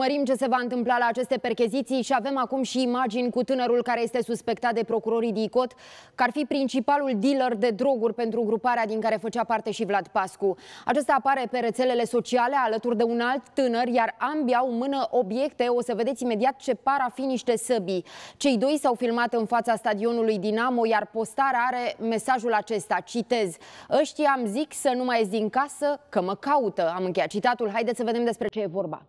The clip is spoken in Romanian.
Mărim ce se va întâmpla la aceste percheziții și avem acum și imagini cu tânărul care este suspectat de procurorii de că ar fi principalul dealer de droguri pentru gruparea din care făcea parte și Vlad Pascu. Acesta apare pe rețelele sociale alături de un alt tânăr, iar ambii au în mână obiecte, o să vedeți imediat ce par a fi niște săbii. Cei doi s-au filmat în fața stadionului Dinamo, iar postarea are mesajul acesta, citez, Ăștia am zic să nu mai ies din casă, că mă caută, am încheiat citatul, haideți să vedem despre ce e vorba.